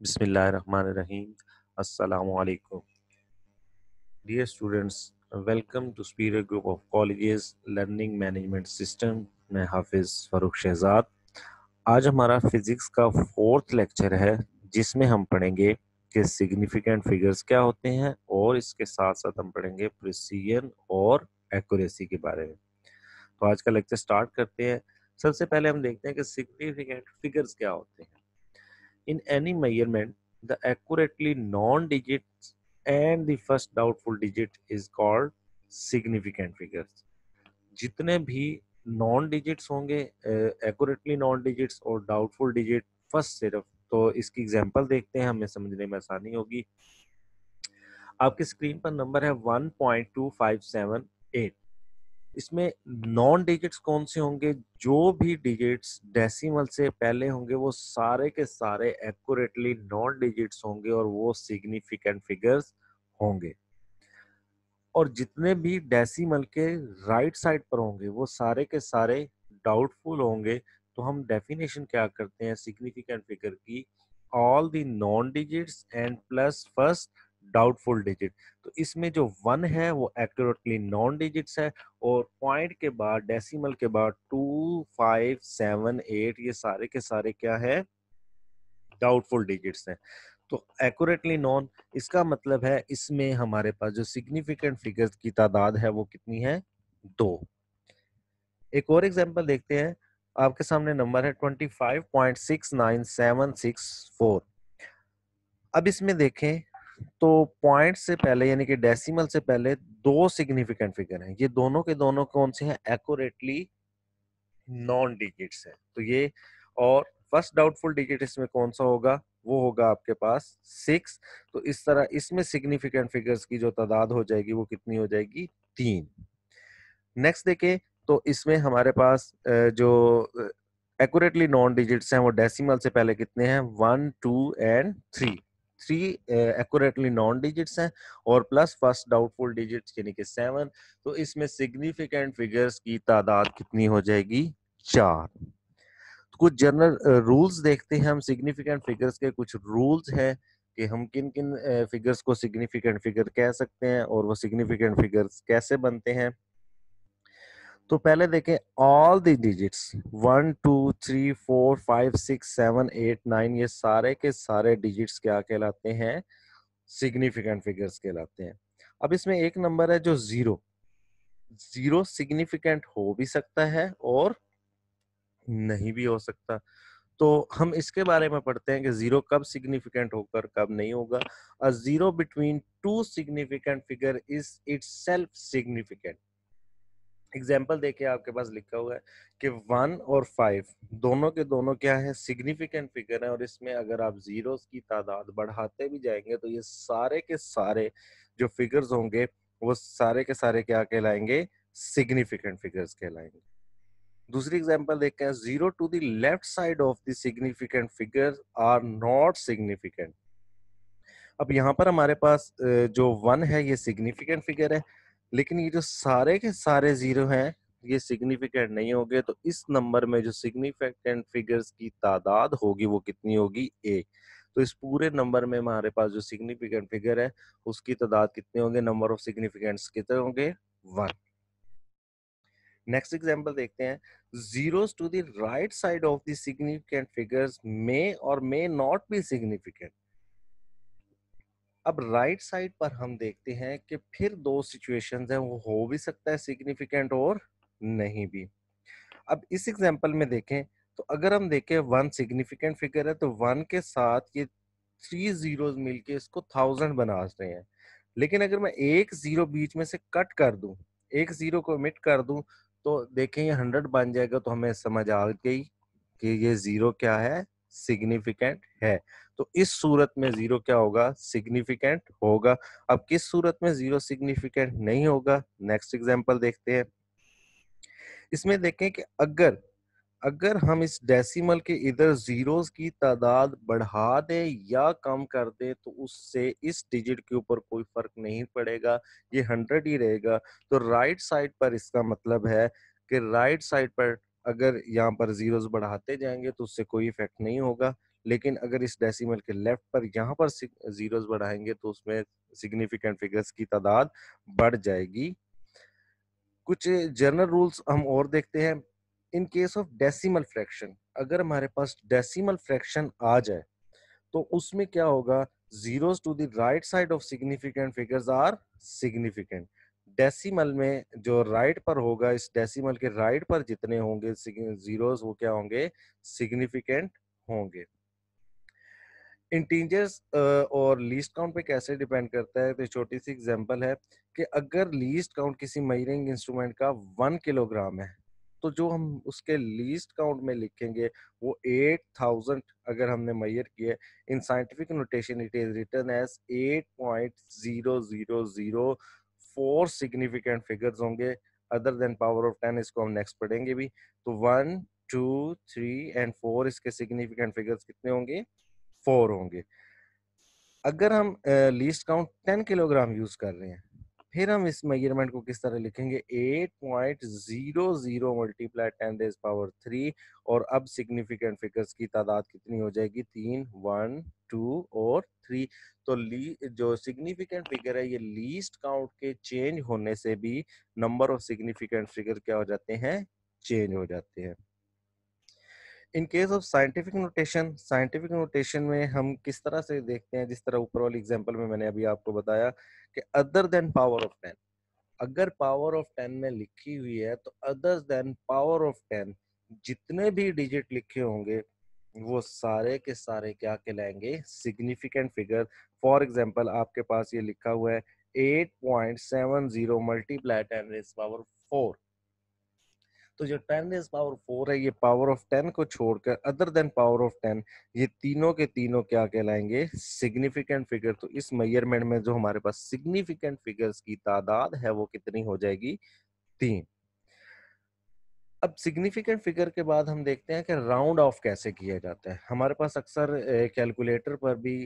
Bismillahirrahmanirrahim. Dear students welcome students, welcome to Superior Group of Colleges Learning मैं हाफिज फ़ारूक शहजाद आज हमारा physics का fourth lecture है जिसमें हम पढ़ेंगे कि सिग्निफिकेंट फिगर्स क्या होते हैं और इसके साथ साथ हम पढ़ेंगे प्रिसीजन और एक्यूरेसी के बारे में तो आज का लेक्चर स्टार्ट करते हैं सबसे पहले हम देखते हैं कि सिग्निफिकेंट फिगर्स क्या होते हैं In any measurement, the accurately non-digits and the first doubtful digit is called significant figures. jitne bhi non digits honge uh, accurately non digits or doubtful digit first set of to iski example dekhte hain hame samajhne mein aasani hogi आपकी screen par number hai 1.2578 इसमें non digits कौन से होंगे जो भी digits decimal से पहले होंगे वो सारे के सारे एक्यूरेटली नॉन डिजिट्स होंगे और वो सिग्निफिकेंट फिगर्स होंगे और जितने भी डेसिमल के राइट right साइड पर होंगे वो सारे के सारे डाउटफुल होंगे तो हम डेफिनेशन क्या करते हैं सिग्निफिकेंट फिगर की all the known digits and plus first doubtful digit तो इसमें जो वन है वो एक्यूरेटली नॉन डिजिट्स है और पॉइंट के बाद डेसिमल के बाद टू फाइव सेवन एट ये सारे के सारे क्या है डाउटफुल डिजिट्स हैं तो एक्यूरेटली नॉन इसका मतलब है इसमें हमारे पास जो सिग्निफिकेंट फिगर्स की तादाद है वो कितनी है दो एक और एग्जाम्पल देखते हैं आपके सामने नंबर है twenty five point six nine seven six four अब इसमें देखें तो पॉइंट से पहले यानी कि डेसिमल से पहले दो सिग्निफिकेंट फिगर हैं ये दोनों के दोनों कौन से हैं एक्यूरेटली नॉन डिजिट्स हैं तो ये और फर्स्ट डाउटफुल डिजिट इसमें कौन सा होगा वो होगा आपके पास सिक्स तो इस तरह इसमें सिग्निफिकेंट फिगर्स की जो तादाद हो जाएगी वो कितनी हो जाएगी तीन नेक्स्ट देखे तो इसमें हमारे पास जो एक्यूरेटली नॉन डिजिट्स हैं वो डेसिमल से पहले कितने हैं one two and three three accurately known digits हैं और प्लस फर्स्ट डाउटफुल डिजिट्स यानी कि सेवन तो इसमें सिग्निफिकेंट फिगर्स की तादाद कितनी हो जाएगी चार तो कुछ जनरल रूल्स uh, देखते हैं हम सिग्निफिकेंट फिगर्स के कुछ रूल्स हैं कि हम किन किन फिगर्स को सिग्निफिकेंट फिगर कह सकते हैं और वो सिग्निफिकेंट फिगर्स कैसे बनते हैं तो पहले देखें all the digits one two three four five six seven eight nine ये सारे के सारे डिजिट्स क्या कहलाते हैं सिग्निफिकेंट फिगर्स कहलाते हैं अब इसमें एक नंबर है जो जीरो जीरो सिग्निफिकेंट हो भी सकता है और नहीं भी हो सकता तो हम इसके बारे में पढ़ते हैं कि जीरो कब सिग्निफिकेंट होकर कब नहीं होगा a zero between two significant figure is itself significant example देखिए आपके पास लिखा हुआ है कि वन और फाइव दोनों के दोनों क्या है सिग्निफिकेंट फिगर है और इसमें अगर आप जीरो की तादाद बढ़ाते भी जाएंगे तो ये सारे के सारे जो फिगर्स होंगे वो सारे के सारे क्या कहलाएंगे सिग्निफिकेंट फिगर्स कहलाएंगे दूसरी एग्जाम्पल देखते हैं zero to the left side of the significant figures are not significant अब यहाँ पर हमारे पास जो वन है ये सिग्निफिकेंट फिगर है लेकिन ये जो सारे के सारे जीरो हैं ये सिग्निफिकेंट नहीं होंगे तो इस नंबर में जो सिग्निफिकेंट फिगर्स की तादाद होगी वो कितनी होगी एक तो इस पूरे नंबर में हमारे पास जो सिग्निफिकेंट फिगर है उसकी तादाद कितने होंगे नंबर ऑफ सिग्निफिकेंट्स कितने होंगे वन नेक्स्ट एग्जांपल देखते हैं zeros to the right side of the significant figures may और मे नॉट बी सिग्निफिकेंट अब राइट right साइड पर हम देखते हैं कि फिर दो सिचुएशंस हैं वो हो भी सकता है सिग्निफिकेंट और नहीं भी अब इस एग्जांपल में देखें तो अगर हम देखें वन सिग्निफिकेंट फिगर है तो वन के साथ ये थ्री जीरो मिल के इसको थाउजेंड बना रहे हैं लेकिन अगर मैं एक जीरो बीच में से कट कर दूं एक जीरो को मिट कर दूं तो देखें ये हंड्रेड बन जाएगा तो हमें समझ आ गई कि ये जीरो क्या है सिग्निफिकेंट है तो इस सूरत में जीरो क्या होगा सिग्निफिकेंट होगा अब किस सूरत में जीरो सिग्निफिकेंट नहीं होगा नेक्स्ट एग्जाम्पल देखते हैं इसमें देखें कि अगर अगर हम इस डेसिमल के इधर जीरोस की तादाद बढ़ा दें या कम कर दें तो उससे इस डिजिट के ऊपर कोई फर्क नहीं पड़ेगा ये हंड्रेड ही रहेगा तो राइट साइड पर इसका मतलब है कि राइट साइड पर अगर यहाँ पर जीरोस बढ़ाते जाएंगे तो उससे कोई इफेक्ट नहीं होगा लेकिन अगर इस डेसिमल के लेफ्ट पर यहाँ पर जीरोस बढ़ाएंगे तो उसमें सिग्निफिकेंट फिगर्स की तादाद बढ़ जाएगी कुछ जनरल रूल्स हम और देखते हैं in case of decimal fraction अगर हमारे पास डेसिमल फ्रैक्शन आ जाए तो उसमें क्या होगा zeros to the right side of significant figures are significant decimal में जो राइट पर होगा इस डेसिमल के राइट पर जितने होंगे जीरोस वो क्या होंगे सिग्निफिकेंट होंगे इंटीजर्स और लीस्ट काउंट पे कैसे डिपेंड करता है तो छोटी सी एग्जांपल है कि अगर लीस्ट काउंट किसी मयरिंग इंस्ट्रूमेंट का वन किलोग्राम है तो जो हम उसके लीस्ट काउंट में लिखेंगे वो एट थाउजेंड अगर हमने मैयर किए in scientific notation it is written as eight point zero zero zero four significant figures होंगे other than power of ten इसको हम नेक्स्ट पढ़ेंगे भी तो one two three and four इसके सिग्निफिकेंट फिगर्स कितने होंगे फोर होंगे अगर हम least count ten kilogram use कर रहे हैं फिर हम इस मेजरमेंट को किस तरह लिखेंगे 8.00 multiply ten raise power three और अब सिग्निफिकेंट फिगर्स की तादाद कितनी हो जाएगी तीन वन टू और थ्री तो ली जो सिग्निफिकेंट फिगर है ये लीस्ट काउंट के चेंज होने से भी नंबर ऑफ सिग्निफिकेंट फिगर क्या हो जाते हैं चेंज हो जाते हैं in case of scientific notation scientific notation में हम किस तरह से देखते हैं जिस तरह ऊपर वाली एग्जांपल में मैंने अभी आपको बताया कि other than power of ten अगर पावर ऑफ टेन में लिखी हुई है तो other than power of ten जितने भी डिजिट लिखे होंगे वो सारे के सारे क्या कहलाएंगे सिग्निफिकेंट फिगर फॉर एग्जाम्पल आपके पास ये लिखा हुआ है eight point seven zero multiply ten raise power four तो जो टेन इज पावर फोर है ये पावर ऑफ टेन को छोड़कर other than power of ten ये तीनों के तीनों क्या कहलाएंगे सिग्निफिकेंट फिगर तो इस मेयरमेंट में जो हमारे पास सिग्निफिकेंट फिगर्स की तादाद है वो कितनी हो जाएगी तीन अब सिग्निफिकेंट फिगर के बाद हम देखते हैं कि राउंड ऑफ कैसे किया जाता है हमारे पास अक्सर कैलकुलेटर पर भी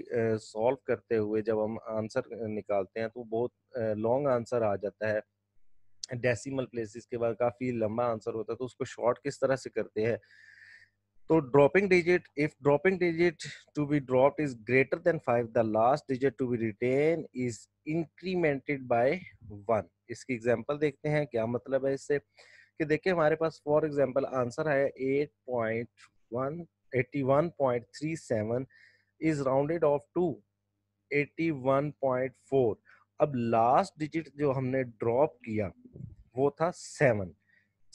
सॉल्व करते हुए जब हम आंसर निकालते हैं तो बहुत लॉन्ग आंसर आ जाता है डेसिमल प्लेसेस के बाद काफी लंबा आंसर होता है तो उसको शॉर्ट किस तरह से करते हैं तो dropping digit if dropping digit to be drop is greater than five the last digit to be retained is incremented by one इसकी एग्जांपल देखते हैं क्या मतलब है इससे कि देखिए हमारे पास फॉर एग्जांपल आंसर है three seven is rounded off to eighty one point four अब लास्ट डिजिट जो हमने ड्रॉप किया वो था seven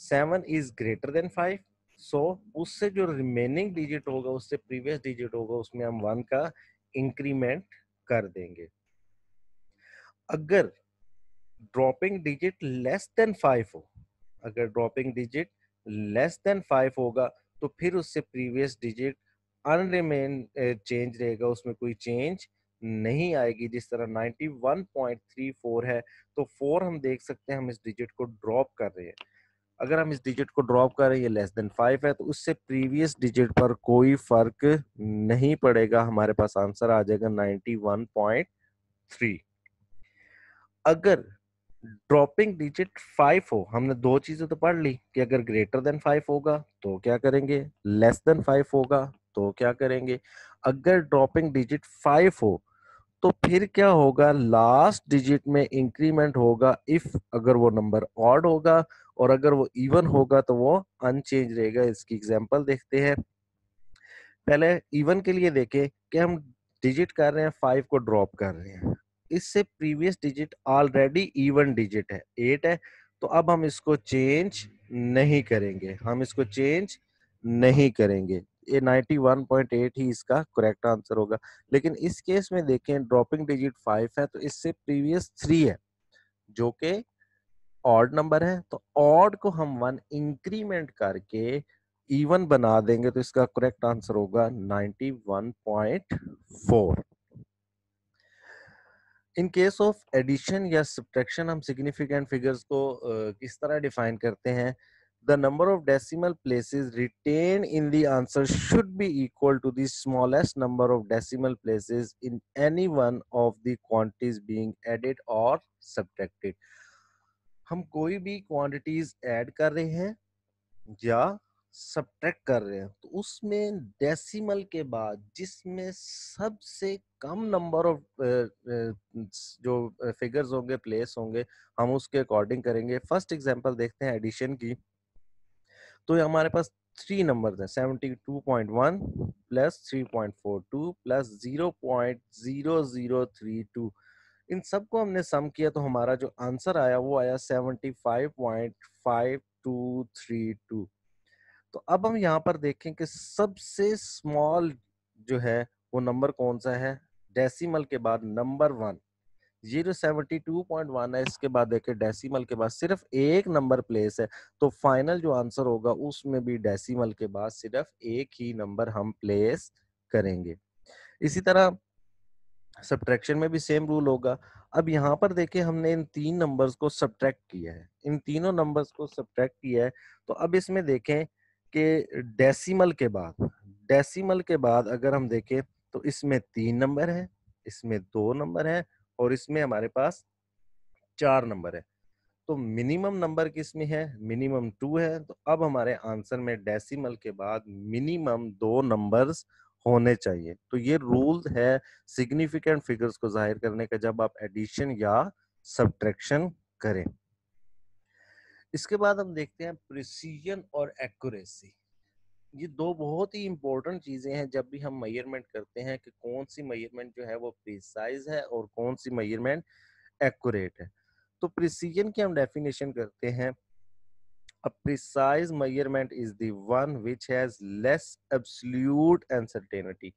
seven is greater than five so उससे जो रिमेनिंग डिजिट होगा उससे प्रीवियस डिजिट होगा उसमें हम वन का इंक्रीमेंट कर देंगे अगर dropping digit less than five हो अगर dropping digit less than five होगा तो फिर उससे प्रीवियस डिजिट अनरिमेन चेंज रहेगा उसमें कोई चेंज नहीं आएगी जिस तरह 91.34 है तो फोर हम देख सकते हैं हम इस डिजिट को ड्रॉप कर रहे हैं अगर हम इस डिजिट को ड्रॉप हैं ये लेस देन फाइव है तो उससे प्रीवियस डिजिट पर कोई फर्क नहीं पड़ेगा हमारे पास आंसर आ जाएगा 91.3 अगर ड्रॉपिंग डिजिट फाइव हो हमने दो चीजें तो पढ़ ली कि अगर ग्रेटर देन फाइव होगा तो क्या करेंगे लेस देन फाइव होगा तो क्या करेंगे अगर ड्रॉपिंग डिजिट फाइव हो तो फिर क्या होगा लास्ट डिजिट में इंक्रीमेंट होगा इफ अगर वो नंबर ऑड होगा और अगर वो इवन होगा तो वो अनचेंज रहेगा इसकी एग्जांपल देखते हैं पहले इवन के लिए देखें कि हम डिजिट कर रहे हैं फाइव को ड्रॉप कर रहे हैं इससे previous digit already even digit है एट है तो अब हम इसको चेंज नहीं करेंगे हम इसको चेंज नहीं करेंगे ये 91.8 ही इसका करेक्ट आंसर होगा लेकिन इस केस में देखें ड्रॉपिंग डिजिट फाइव है तो इससे प्रीवियस थ्री है जो कि ऑड नंबर है तो ऑड को हम वन इंक्रीमेंट करके इवन बना देंगे तो इसका करेक्ट आंसर होगा 91.4 इन केस ऑफ एडिशन या सब्ट्रैक्शन हम सिग्निफिकेंट फिगर्स को किस तरह डिफाइन करते हैं the number of decimal places retained in the answer should be equal to the smallest number of decimal places in any one of the quantities being added or subtracted. हम कोई भी quantities add कर रहे हैं या subtract कर रहे हैं तो उसमें डेसिमल के बाद जिसमें सबसे कम नंबर ऑफ जो फिगर्स होंगे प्लेस होंगे हम उसके अकॉर्डिंग करेंगे फर्स्ट एग्जांपल देखते हैं एडिशन की तो ये हमारे पास थ्री नंबर है seventy two point one plus three point four two plus zero point zero zero three two इन सबको हमने सम किया तो हमारा जो आंसर आया वो आया seventy five point five two three two तो अब हम यहाँ पर देखें कि सबसे स्मॉल जो है वो नंबर कौन सा है डेसिमल के बाद number one zero seventy two point one है इसके बाद देखे डेसिमल के बाद सिर्फ एक नंबर प्लेस है तो फाइनल जो आंसर होगा उसमें भी डेसिमल के बाद सिर्फ एक ही नंबर हम प्लेस करेंगे इसी तरह सब्ट्रैक्शन में भी सेम रूल होगा अब यहाँ पर देखे हमने इन तीन नंबर्स को सब्ट्रैक्ट किया है इन तीनों नंबर्स को सब्ट्रैक्ट किया है तो अब इसमें देखें कि डेसिमल के बाद डेसिमल के बाद अगर हम देखें तो इसमें तीन नंबर है इसमें दो नंबर है और इसमें हमारे पास चार नंबर है तो मिनिमम नंबर किस में है मिनिमम टू है तो अब हमारे आंसर में डेसिमल के बाद मिनिमम दो नंबर्स होने चाहिए तो ये रूल है सिग्निफिकेंट फिगर्स को जाहिर करने का जब आप एडिशन या सब्ट्रैक्शन करें इसके बाद हम देखते हैं प्रिसीजन और एक्यूरेसी ये दो बहुत ही इम्पोर्टेंट चीज़ें हैं जब भी हम मयरमेंट करते हैं कि कौन सी मयरमेंट जो है वो प्रिसाइज है और कौन सी मयरमेंट एक्यूरेट है तो प्रिसीजन की हम डेफिनेशन करते हैं अ प्रिसाइज measurement इज the one which has less absolute uncertainty.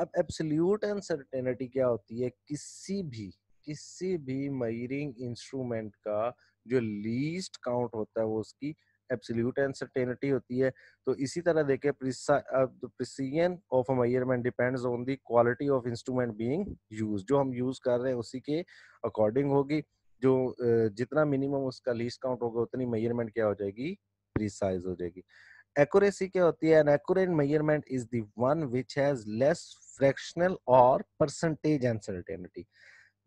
अब absolute अनसर्टेनिटी क्या होती है किसी भी किसी भी मयरिंग इंस्ट्रूमेंट का जो लीस्ट काउंट होता है वो उसकी एब्सोल्यूट अनसर्टेनिटी होती है तो इसी तरह देखें precision of measurement depends on the quality of instrument being use जो हम यूज कर रहे हैं उसी के अकॉर्डिंग होगी जो जितना मिनिमम उसका लीस्ट काउंट होगा उतनी मेजरमेंट क्या हो जाएगी प्रिसाइज हो जाएगी एक्यूरेसी क्या होती है an accurate measurement is the one which has less fractional और परसेंटेज अनसर्टेनिटी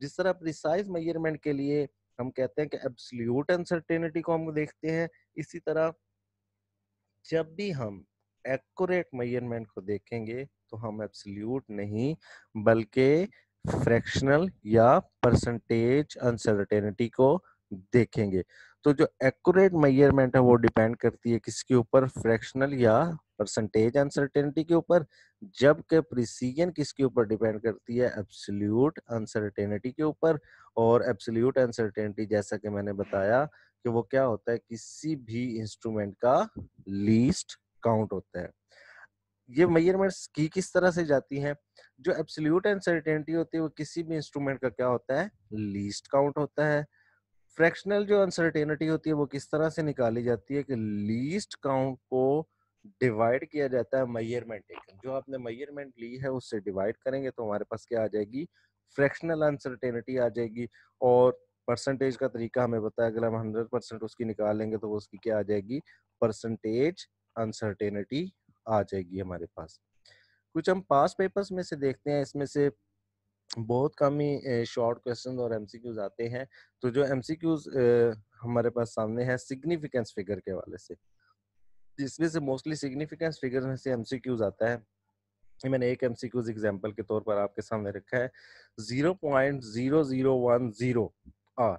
जिस तरह प्रिसाइज मेजरमेंट के लिए हम कहते हैं कि एब्सल्यूट अनसर्टेनिटी को हम देखते हैं इसी तरह जब भी हम एक्यूरेट मेजरमेंट को देखेंगे तो हम एब्सल्यूट नहीं बल्कि फ्रैक्शनल या परसेंटेज अनसर्टेनिटी को देखेंगे तो जो एक्यूरेट मेजरमेंट है वो डिपेंड करती है किसके ऊपर फ्रैक्शनल या परसेंटेज अनसर्टेनिटी के ऊपर जबकि प्रिसीजन किसके ऊपर डिपेंड करती है एब्सोल्यूट अनसर्टेनिटी के ऊपर और एब्सोल्यूट अनसर्टेनिटी जैसा कि मैंने बताया कि वो क्या होता है किसी भी इंस्ट्रूमेंट का लीस्ट काउंट होता है ये मेजरमेंट्स की किस तरह से जाती हैं जो एब्सोल्यूट अनसर्टेनिटी होती है वो किसी भी इंस्ट्रूमेंट का क्या होता है लीस्ट काउंट होता है फ्रैक्शनल जो अनसर्टेनिटी होती है वो किस तरह से निकाली जाती है कि लीस्ट काउंट को डिवाइड किया जाता है मयरमेंट जो आपने मयरमेंट ली है उससे डिवाइड करेंगे तो हमारे पास क्या आ जाएगी फ्रैक्शनल अनसर्टेनिटी आ जाएगी और परसेंटेज का तरीका हमें बताया अगर हम हंड्रेड परसेंट उसकी निकाल लेंगे तो उसकी क्या आ जाएगी परसेंटेज अनसर्टेनिटी आ जाएगी हमारे पास कुछ हम पास पेपर्स में से देखते हैं इसमें से बहुत कम ही शॉर्ट क्वेश्चन और एमसीक्यूज आते हैं तो जो एमसीक्यूज हमारे पास सामने है सिग्निफिकेंस फिगर के वाले से जिसमें से मोस्टली सिग्निफिकेंस फिगर में से एमसीक्यूज आता है मैंने एक एमसीक्यूज एग्जांपल के तौर पर आपके सामने रखा है zero zero zero point one zero आ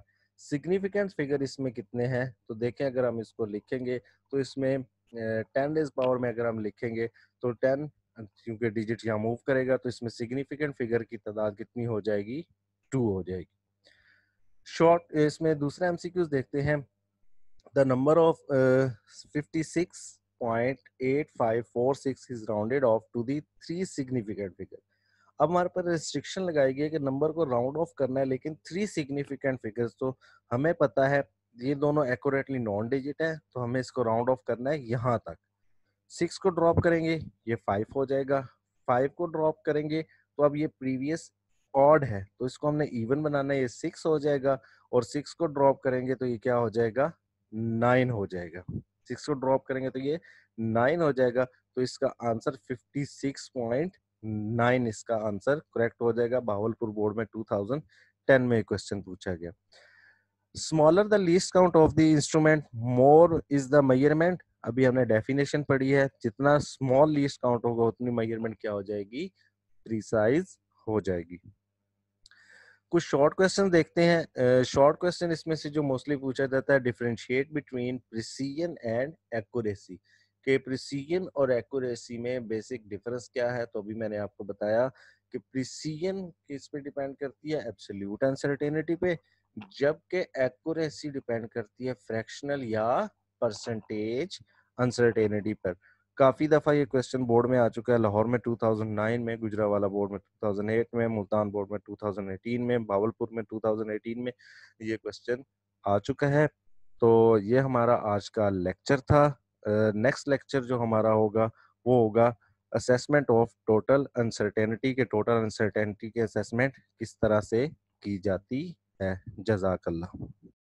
सिग्निफिकेंस फिगर इसमें कितने हैं तो देखें अगर हम इसको लिखेंगे तो इसमें टेन डेज पावर में अगर हम लिखेंगे तो टेन क्योंकि डिजिट यहाँ मूव करेगा तो इसमें सिग्निफिकेंट फिगर की तादाद कितनी हो जाएगी टू हो जाएगी शॉर्ट इसमें दूसरा एमसीक्यूज देखते हैं the number of fifty six point eight five four six is rounded off to the three significant figure अब हमारे पर रिस्ट्रिक्शन लगाई गई है कि नंबर को राउंड ऑफ करना है लेकिन थ्री सिग्निफिकेंट फिगर्स तो हमें पता है ये दोनों एक्यूरेटली नॉन डिजिट है तो हमें इसको राउंड ऑफ करना है यहाँ तक सिक्स को ड्रॉप करेंगे ये फाइव हो जाएगा फाइव को ड्रॉप करेंगे तो अब ये प्रीवियस ऑड है तो इसको हमने इवन बनाना है ये सिक्स हो जाएगा और सिक्स को ड्रॉप करेंगे तो ये क्या हो जाएगा नाइन हो जाएगा सिक्स को ड्रॉप करेंगे तो ये नाइन हो जाएगा तो इसका answer fifty six point nine इसका आंसर करेक्ट हो जाएगा बाहुलपुर बोर्ड में टू थाउजेंड टेन में क्वेश्चन पूछा गया smaller the least count of the instrument more is the measurement अभी हमने डेफिनेशन पढ़ी है जितना स्मॉल लीस्ट काउंट होगा उतनी मेजरमेंट क्या हो जाएगी प्रिसाइज हो जाएगी कुछ शॉर्ट क्वेश्चन देखते हैं शॉर्ट uh, क्वेश्चन इसमें से जो मोस्टली पूछा जाता है differentiate between precision and accuracy के प्रिसीजन और एक्यूरेसी में बेसिक डिफरेंस क्या है तो अभी मैंने आपको बताया कि प्रिसीजन किस पे डिपेंड करती है एब्सोल्यूट अनसर्टेनिटी पे जबकि एक्यूरेसी डिपेंड करती है फ्रैक्शनल या परसेंटेज अनसर्टेनिटी पर काफ़ी दफ़ा ये क्वेश्चन बोर्ड में आ चुका है लाहौर में 2009 में गुजरावाला बोर्ड में 2008 में मुल्तान बोर्ड में 2018 में भावलपुर में 2018 में ये क्वेश्चन आ चुका है तो ये हमारा आज का लेक्चर था नेक्स्ट uh, लेक्चर जो हमारा होगा वो होगा असेसमेंट ऑफ टोटल अनसर्टेनिटी के टोटल अनसर्टेनिटी के असेसमेंट किस तरह से की जाती है जजाकल्ला